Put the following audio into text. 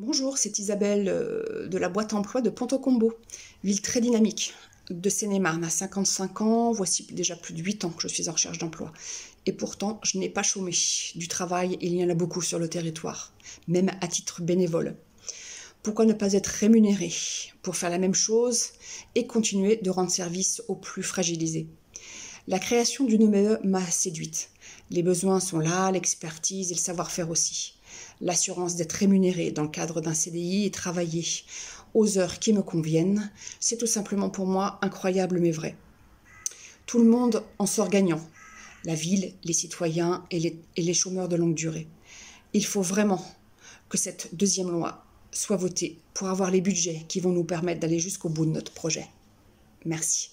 Bonjour, c'est Isabelle euh, de la boîte emploi de Ponto-Combo, ville très dynamique de Seine-et-Marne. À 55 ans, voici déjà plus de 8 ans que je suis en recherche d'emploi. Et pourtant, je n'ai pas chômé. Du travail, il y en a beaucoup sur le territoire, même à titre bénévole. Pourquoi ne pas être rémunéré pour faire la même chose et continuer de rendre service aux plus fragilisés La création d'une me e m'a séduite. Les besoins sont là, l'expertise et le savoir-faire aussi. L'assurance d'être rémunéré dans le cadre d'un CDI et travailler aux heures qui me conviennent, c'est tout simplement pour moi incroyable mais vrai. Tout le monde en sort gagnant, la ville, les citoyens et les, et les chômeurs de longue durée. Il faut vraiment que cette deuxième loi soit votée pour avoir les budgets qui vont nous permettre d'aller jusqu'au bout de notre projet. Merci.